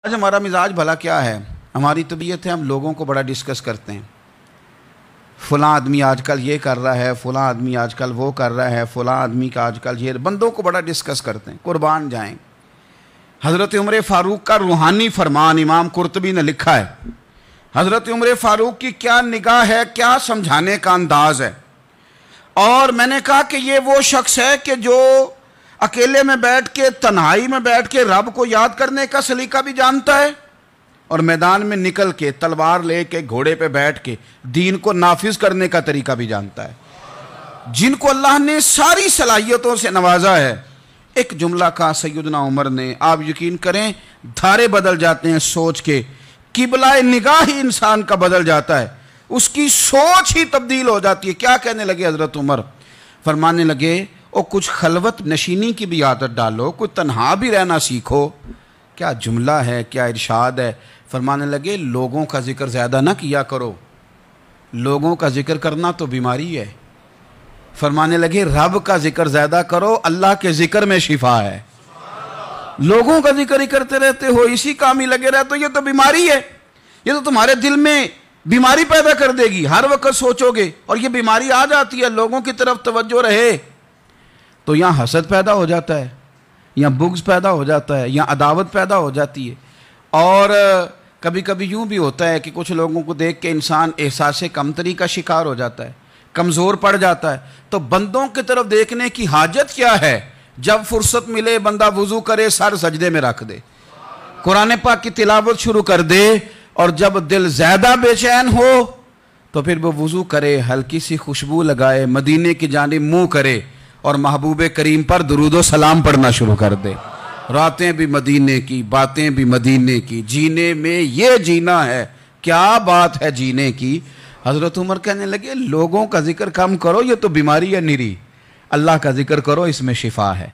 आज अच्छा, हमारा मिजाज भला क्या है हमारी तबीयत है हम लोगों को बड़ा डिस्कस करते हैं फ़लाँ आदमी आजकल ये कर रहा है फ़लाँ आदमी आजकल वो कर रहा है फ़लाँ आदमी का आजकल ये बंदों को बड़ा डिस्कस करते हैं कुर्बान जाएं हज़रत उम्र फ़ारूक का रूहानी फरमान इमाम कुरतबी ने लिखा है हज़रत उम्र फ़ारूक की क्या निगाह है क्या समझाने का अंदाज़ है और मैंने कहा कि ये वो शख्स है कि जो अकेले में बैठ के तन्हाई में बैठ के रब को याद करने का सलीका भी जानता है और मैदान में निकल के तलवार ले के घोड़े पे बैठ के दीन को नाफिज करने का तरीका भी जानता है जिनको अल्लाह ने सारी सलाहियतों से नवाजा है एक जुमला का सैदना उमर ने आप यकीन करें धारे बदल जाते हैं सोच के किबला निगाह ही इंसान का बदल जाता है उसकी सोच ही तब्दील हो जाती है क्या कहने लगे हजरत उमर फरमाने लगे और कुछ खलवत नशीनी की भी आदत डालो कुछ तनहा भी रहना सीखो क्या जुमला है क्या इरशाद है फरमाने लगे लोगों का जिक्र ज़्यादा ना किया करो लोगों का जिक्र करना तो बीमारी है फरमाने लगे रब का जिक्र ज़्यादा करो अल्लाह के जिक्र में शिफा है लोगों का जिक्र ही करते रहते हो इसी काम ही लगे रहते हो ये तो बीमारी है ये तो तुम्हारे दिल में बीमारी पैदा कर देगी हर वक्त सोचोगे और ये बीमारी आ जाती है लोगों की तरफ तवज्जो रहे तो यहाँ हसद पैदा हो जाता है या बुग्स पैदा हो जाता है या अदावत पैदा हो जाती है और कभी कभी यूँ भी होता है कि कुछ लोगों को देख के इंसान एहसास कमतरी का शिकार हो जाता है कमज़ोर पड़ जाता है तो बंदों की तरफ देखने की हाजत क्या है जब फुर्सत मिले बंदा वज़ू करे सर सजदे में रख दे कुरान पाक की तिलावत शुरू कर दे और जब दिल ज़्यादा बेचैन हो तो फिर वो वज़ू करे हल्की सी खुशबू लगाए मदीने की जानी मुँह करे और महबूब करीम पर दरूदो सलाम पढ़ना शुरू कर दे रातें भी मदीने की बातें भी मदीने की जीने में ये जीना है क्या बात है जीने की हज़रत उमर कहने लगे लोगों का जिक्र कम करो ये तो बीमारी है निरी अल्लाह का जिक्र करो इसमें शिफा है